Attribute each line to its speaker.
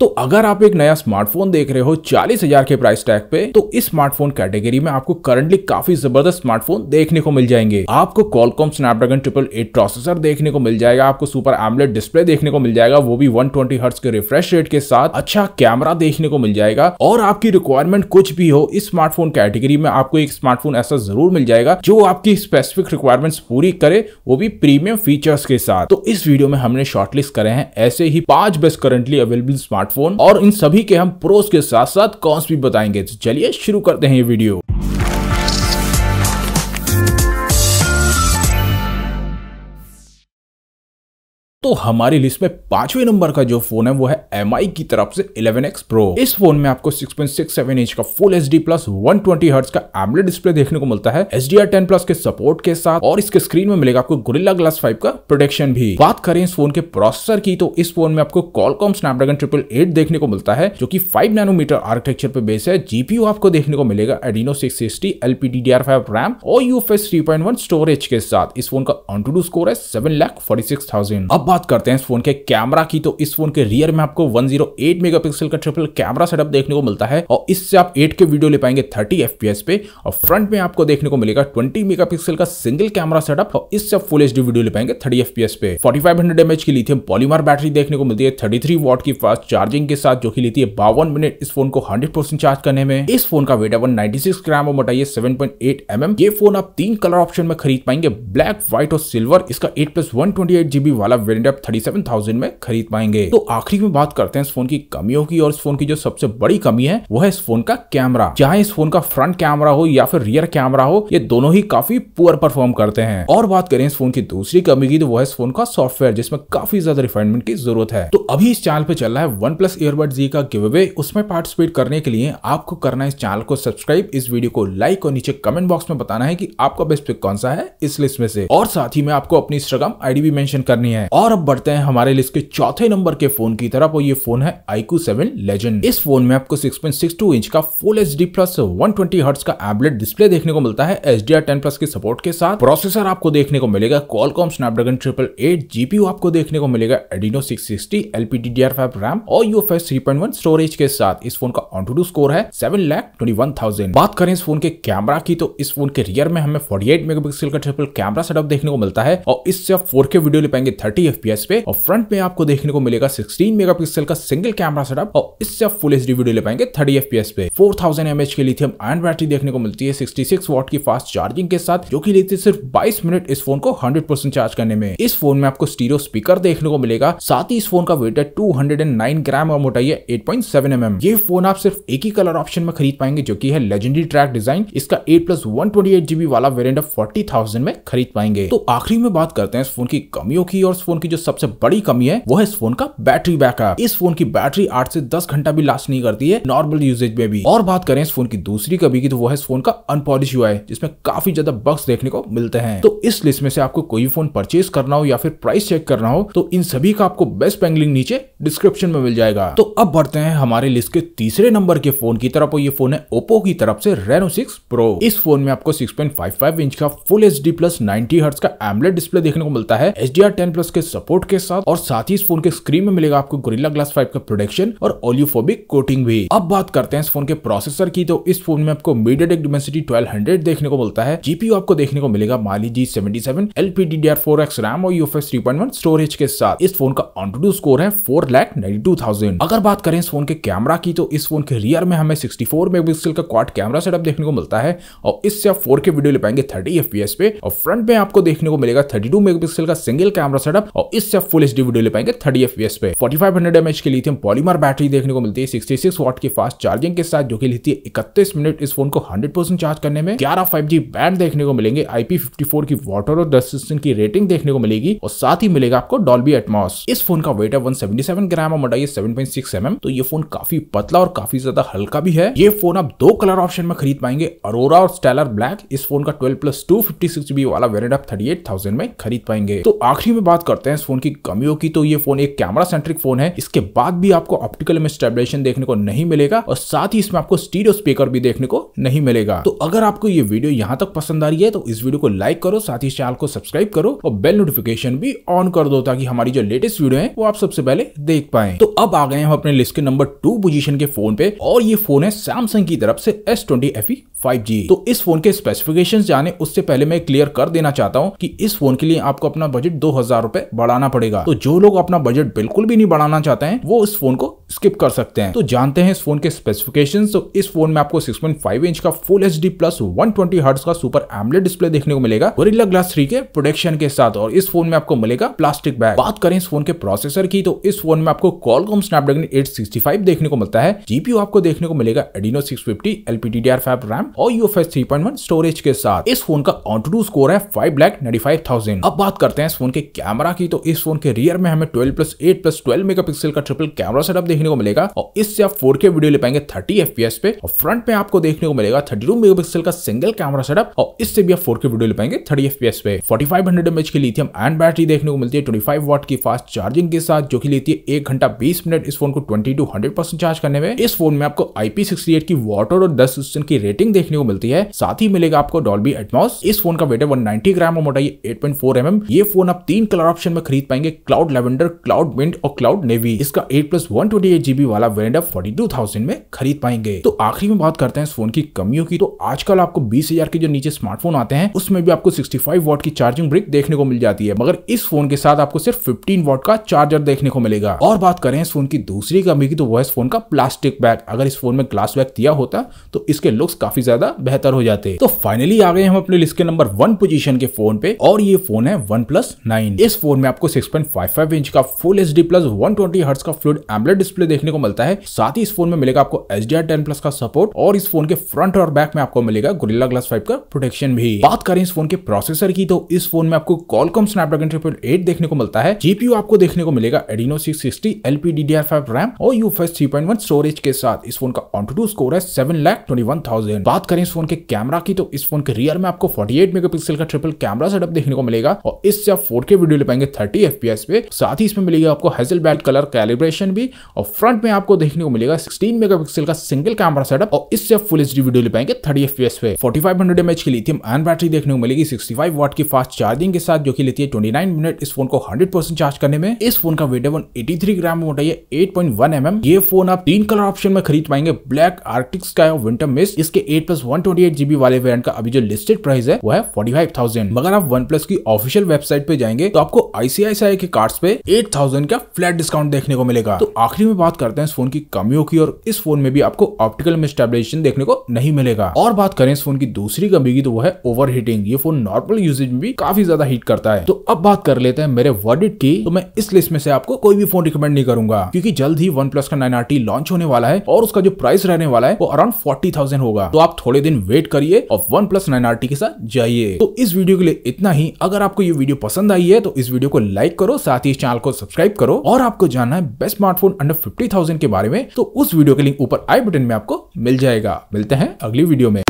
Speaker 1: तो अगर आप एक नया स्मार्टफोन देख रहे हो चालीस हजार के प्राइस टैग पे तो इस स्मार्टफोन कैटेगरी में आपको करंटली काफी जबरदस्त स्मार्टफोन देखने को मिल जाएंगे आपको Qualcomm Snapdragon triple eight processor देखने को मिल जाएगा आपको सुपर एमलेट डिस्प्ले देखने को मिल जाएगा वो भी वन ट्वेंटी के रिफ्रेश रेट के साथ अच्छा कैमरा देखने को मिल जाएगा और आपकी रिक्वायरमेंट कुछ भी हो इस स्मार्टफोन कैटेगरी में आपको एक स्मार्टफोन ऐसा जरूर मिल जाएगा जो आपकी स्पेसिफिक रिक्वायरमेंट पूरी करे वो भी प्रीमियम फीचर्स के साथ तो इस वीडियो में हमने शॉर्टलिस्ट करे हैं ऐसे ही पांच best currently available smart smartphone और इन सभी के हम प्रोस के साथ साथ कॉन्स भी बताएंगे तो चलिए शुरू करते हैं ये वीडियो तो हमारी लिस्ट में पांचवें नंबर का जो फोन है वो है एम की तरफ से 11x Pro इस फोन में आपको 6.67 इंच का full H D plus one twenty का एमलेट डिस्प्ले देखने को मिलता है एच डी प्लस के सपोर्ट के साथ और इसके स्क्रीन में मिलेगा आपको गोरिल्ला ग्लास फाइव का प्रोटेक्शन भी बात करें इस फोन के प्रोसेसर की तो इस फोन में आपको कॉलकॉम स्नैपड्रैगन ट्रिपल एट देखने को मिलता है जो की फाइव नैनोमीटर आर्किटेक्चर पे बेस है जीपीयू आपको देखने को मिलेगा Adreno six sixty LPDDR five RAM और UFS three point one storage के साथ इस फोन का ऑन टू डू स्कोर है seven lakh forty six thousand अब बात करते हैं इस फोन के कैमरा की तो इस फोन के रियर में आपको 108 मेगापिक्सल का ट्रिपल कैमरा सेटअप देखने को मिलता है और इससे आप 8 के वीडियो ले पाएंगे 30 एफ पे और फ्रंट में आपको देखने को मिलेगा 20 मेगापिक्सल का सिंगल कैमरा सेटअप और इससे आप फुल एचडी वीडियो ले पाएंगे 30 एफ पे 4500 एमएच की लिथियम पॉलीमर बैटरी देखने को मिलती है थर्टी थ्री की फास्ट चार्जिंग के साथ जो की लेती है बावन मिनट इस फोन को हंड्रेड चार्ज करने में इस फोन का वेट है वन ग्राम और मोटाई सेवन पॉइंट ये फोन आप तीन कलर ऑप्शन में खरीद पाएंगे ब्लैक व्हाइट और सिल्वर इसका एट प्लस एट जीबी वाला वेरिएंट आप थर्टी सेवन थाउजेंड में खरीद पाएंगे तो आखिरी में बात करते हैं इस फोन की कमियों की और इस फोन की जो सबसे बड़ी कमी है वो है इस फोन का कैमरा चाहे इस फोन का फ्रंट कैमरा हो या फिर रियर कैमरा हो ये दोनों ही काफी पुअर परफॉर्म करते हैं और बात करें इस फोन की दूसरी कमी की तो वो है इस फोन का सॉफ्टवेयर जिसमें काफी ज्यादा रिफाइनमेंट की जरूरत है तो अभी इस चैनल पे चल रहा है वन प्लस ईयरबड जी का गिव अवे उसमें पार्टिसिपेट करने के लिए आपको करना है इस चैनल को सब्सक्राइब इस वीडियो को लाइक और नीचे कमेंट बॉक्स में बताना है कि आपका बेस्ट पिक कौन सा है इस लिस्ट में से और साथ ही में आपको अपनी इंस्टाग्राम आईडी भी मेंशन करनी है और और अब बढ़ते हैं हमारे लिस्ट के चौथे नंबर के फोन की तरफ और ये फोन है IQ7 Legend। इस फोन में आपको 6.62 इंच का full H D plus one twenty hertz का एबलेट डिस्प्ले देखने को मिलता है H D R ten plus के सपोर्ट के साथ प्रोसेसर आपको देखने को मिलेगा Qualcomm Snapdragon triple eight GPU आपको देखने को मिलेगा Adreno six sixty LPD D R five RAM और U F S three point one storage के साथ इस फोन का ऑन टू ऑनटू स्कोर है seven lakh twenty one thousand बात करें इस फोन के कैमरा की तो इस फोन के रियर में हमें फोर्टी एट मेगा का ट्रिपल कैमरा सेटअप देखने को मिलता है और इससे आप फोर के वीडियो ले पाएंगे थर्टी fps पे और फ्रंट में आपको देखने को मिलेगा 16 मेगापिक्सल का सिंगल कैमरा सेटअप और इससे आप फुल एच डी वीडियो ले पाएंगे 30 fps पे 4000 थाउजेंड एमएच की लिथियम आयन बैटरी देखने को मिलती है 66 सिक्स वॉट की फास्ट चार्जिंग के साथ जो की लेती है सिर्फ 22 मिनट इस फोन को 100% परसेंट चार्ज करने में इस फोन में आपको स्टीरियो स्पीकर देखने को मिलेगा साथ ही इस फोन का वेट है टू ग्राम और मोटाई है एट पॉइंट mm. ये फोन आप सिर्फ एक ही कलर ऑप्शन में खरीद पाएंगे जो की है लेजेंडरी ट्रैक डिजाइन इसका eight plus one twenty eight GB वाला वेरियंट फोर्टी थाउजेंड में खरीद पाएंगे तो आखिरी में बात करते हैं इस फोन की कमियों की और इस फोन की की जो सबसे बड़ी कमी है वो है इस फोन का बैटरी बैकअप इस फोन की बैटरी आठ से दस घंटा भी लास्ट नहीं करती है नॉर्मल यूजेज में भी और बात करें इस फोन की दूसरी कमी की तो वो है इस फोन का अनपॉलिश हुआ है जिसमें काफी ज्यादा बग्स देखने को मिलते हैं तो इस लिस्ट में से आपको कोई भी फोन परचेज करना हो या फिर प्राइस चेक करना हो तो इन सभी का आपको बेस्ट बैंक नीचे डिस्क्रिप्शन में मिल जाएगा तो अब बढ़ते हैं हमारे लिस्ट के तीसरे नंबर के फोन की तरफ और ये फोन है ओप्पो की तरफ से रेनो सिक्स प्रो इस फोन में आपको सिक्स इंच का full H plus ninety hertz का एमलेट डिस्प्ले देखने को मिलता है H D R ten plus के सपोर्ट के साथ और साथ ही इस फोन के स्क्रीन में मिलेगा आपको गोरिल्ला ग्लास फाइव का प्रोडक्शन और ओलियोफोबिक कोटिंग भी अब बात करते हैं इस फोन के प्रोसेसर की तो इस फोन में आपको मीडिया टेक डिमेंसिटी ट्वेल्व देखने को मिलता है जीपीओ आपको देखने को मिलेगा Mali G seventy seven RAM और यूफ थ्री स्टोरेज के साथ इस फोन का ऑनटू स्कोर है four lakh nine two thousand अगर बात करें इस फोन के कैमरा की तो इस फोन के रियर में हमें सिक्सटी फोर मेगापिक्सल का क्वाड कैमरा सेटअप देखने को मिलता है और इससे आप फोर के वीडियो ले पाएंगे थर्टी एफ पे और फ्रंट में आपको देखने को मिलेगा थर्टी टू मेगापिक्सल का सिंगल कैमरा सेटअप और इससे फुल एच वीडियो ले पाएंगे थर्टी एफ पे फोर्टी फाइव हंड्रेड की लिथियम पॉलीमर बैटरी देखने को मिलती है सिक्सटी सिक्स वॉट की फास्ट चार्जिंग के साथ जो कि लेती है इकतीस मिनट इस फोन को हंड्रेड परसेंट चार्ज करने में ग्यारह फाइव जी बैंड देखने को मिलेंगे आईपी फिफ्टी फोर की वाटर और रेसिस्टेंट की रेटिंग देखने को मिलेगी और साथ ही मिलेगा आपको डॉल्बी एटमॉस इस फोन का वेट है वन सेवेंटी सेवन ग्राम और मोटाई seven point six M M तो ये फोन काफी पतला और काफी ज्यादा हल्का भी है ये फोन आप दो कलर ऑप्शन में खरीद पाएंगे अरोरा और स्टेलर ब्लैक इस फोन का twelve plus two fifty six G वाला वेरियंट आप थर्टी एट थाउजेंड में खरीद पाएंगे तो आखिरी में बात करते हैं इस फोन की कमियों की तो ये फोन एक कैमरा सेंट्रिक फोन है इसके बाद भी आपको ऑप्टिकल में स्टेबलेशन देखने को नहीं मिलेगा और साथ ही इसमें आपको स्टीडियो स्पीकर भी देखने को नहीं मिलेगा तो अगर आपको ये वीडियो यहाँ तक पसंद आ रही है तो इस वीडियो को लाइक करो साथ ही चैनल को सब्सक्राइब करो और बेल नोटिफिकेशन भी ऑन कर दो ताकि हमारी जो लेटेस्ट वीडियो है वो आप सबसे पहले देख पाए तो अब आ गए हम अपने लिस्ट के नंबर टू पोजिशन के फोन पे और ये फोन है सैमसंग की तरफ से एस ट्वेंटी 5G तो इस फोन के स्पेसिफिकेशंस जाने उससे पहले मैं क्लियर कर देना चाहता हूँ कि इस फोन के लिए आपको अपना बजट दो हजार बढ़ाना पड़ेगा तो जो लोग अपना बजट बिल्कुल भी नहीं बढ़ाना चाहते हैं वो इस फोन को स्किप कर सकते हैं तो जानते हैं इस फोन के स्पेसिफिकेशन तो इस फोन में आपको 6.5 इंच का full H D plus one twenty का सुपर एमलेट डिस्प्ले देखने को मिलेगा गोरिल्ला ग्लास थ्री के प्रोटेक्शन के साथ और इस फोन में आपको मिलेगा प्लास्टिक बैग बात करें इस फोन के प्रोसेसर की तो इस फोन में आपको कॉलकॉम स्नैपड्रैगन 865 देखने को मिलता है जीपीयू आपको देखने को मिलेगा Adreno D R five RAM और यू 3.1 स्टोरेज के साथ इस फोन का ऑनटू स्कोर है five lakh nine five thousand अब बात करते हैं इस फोन के कैमरा की तो इस फोन के रियर में हमें twelve plus eight plus twelve mega का ट्रिपल कैमरा सेटअप देखने को मिलेगा और इससे आप फोर वीडियो ले पाएंगे थर्टी एफ पे और फ्रंट में आपको देखने को मिलेगा थर्टी टू का सिंगल कैमरा सेटअप और इससे भी आप फोर वीडियो ले पाएंगे थर्टी एफ पे फोर्टी फाइव हंड्रेड की लिथियम एंड बैटरी देखने को मिलती है ट्वेंटी फाइव वॉट की फास्ट चार्जिंग के साथ जो की लेती है एक घंटा बीस मिनट इस फोन को twenty two hundred percent charge करने में इस फोन में आपको आईपी सिक्सटी एट की वाटर और दस की रेटिंग देखने को मिलती है साथ ही मिलेगा आपको डॉलबी एटमोस इस फोन का वेट है 190 ग्राम और मोटाई एट पॉइंट 8.4 एम ये फोन आप तीन कलर ऑप्शन में खरीद पाएंगे क्लाउड लेवेंडर क्लाउड विंड और क्लाउड नेवी इसका एट प्लस वन फोर्टी वाला वेरियंट आप फोर्टी टू थाउजेंड में खरीद पाएंगे तो आखिरी में बात करते हैं इस फोन की कमियों की तो आजकल आपको बीस हजार के जो नीचे स्मार्टफोन आते हैं उसमें भी आपको सिक्सटी फाइव वॉट की चार्जिंग ब्रिक देखने को मिल जाती है मगर इस फोन के साथ आपको सिर्फ फिफ्टीन वॉट का चार्जर देखने को मिलेगा और बात करें इस फोन की दूसरी कमी की तो वह इस फोन का प्लास्टिक बैग अगर इस फोन में ग्लास बैग दिया होता तो इसके लुक्स काफी ज्यादा बेहतर हो जाते तो फाइनली आ गए हम अपने लिस्ट के नंबर वन पोजिशन के फोन पे और ये फोन है वन प्लस इस फोन में आपको सिक्स इंच का full H D plus one twenty hertz का फ्लूड एम्बलेट डिस्प्ले डिस्प्ले देखने को मिलता है साथ ही इस फोन में मिलेगा आपको एच डी प्लस का सपोर्ट और इस फोन के फ्रंट और बैक में आपको मिलेगा गुरिल्ला ग्लास फाइव का प्रोटेक्शन भी बात करें इस फोन के प्रोसेसर की तो इस फोन में आपको कॉलकॉम स्नैपड्रैगन ट्रिपल एट देखने को मिलता है जीपीयू आपको देखने को मिलेगा Adreno six sixty LP D five RAM और U UFS three point one storage के साथ इस फोन का ऑन टू स्कोर है seven lakh twenty one thousand बात करें इस फोन के कैमरा की तो इस फोन के रियर में आपको फोर्टी एट मेगापिक्सल का ट्रिपल कैमरा सेटअप देखने को मिलेगा और इससे आप फोर के वीडियो ले पाएंगे थर्टी एफ पे साथ ही इसमें मिलेगा आपको हेजल बैट कलर कैलिब्रेशन भी और फ्रंट में आपको देखने को मिलेगा 16 मेगापिक्सल का सिंगल कैमरा सेटअप और इससे आप फुल एचडी वीडियो ले पाएंगे 30 एफपीएस पे 4500 mAh की लिथियम आयन बैटरी देखने को मिलेगी 65 वाट की फास्ट चार्जिंग के साथ जो कि लेती है 29 मिनट इस फोन को 100 चार्ज करने में इस फोन का वेट है 183 ग्राम मोटा है 8.1 mm ये फोन आप तीन कलर ऑप्शन में खरीद पाएंगे ब्लैक आर्टिक स्काई और विंटर मिस इसके एट प्लस 128 जीबी वाले वेरियंट का अभी जो लिस्टेड प्राइस है वो है 45000 मगर आप वन प्लस की ऑफिशियल वेबसाइट पे जाएंगे तो आपको आईसीआईसीआई के कार्ड पे 8000 का फ्लैट डिस्काउंट देखने को मिलेगा तो आखिरी में बात करते हैं इस फोन की कमियों की और इस फोन में भी आपको ऑप्टिकल मिस्टेबलेशन देखने को नहीं मिलेगा और बात करें इस फोन की दूसरी कमी की तो वो है ओवर हीटिंग ये फोन नॉर्मल यूजेज में भी काफी ज्यादा हीट करता है तो अब बात कर लेते हैं मेरे वर्डिट की तो मैं इस लिस्ट में से आपको कोई भी फोन रिकमेंड नहीं करूंगा क्योंकि जल्द ही वन प्लस का नाइन लॉन्च होने वाला है और उसका जो प्राइस रहने वाला है वो अराउंड फोर्टी थाउजेंड होगा तो आप थोड़े दिन वेट करिए और वन प्लस नाइन के साथ जाइए तो इस वीडियो के लिए इतना ही अगर आपको ये वीडियो पसंद आई है तो इस वीडियो को लाइक करो साथ ही इस चैनल को सब्सक्राइब करो और आपको जानना है best smartphone under fifty thousand के बारे में तो उस वीडियो के लिंक ऊपर आई बटन में आपको मिल जाएगा मिलते हैं अगली वीडियो में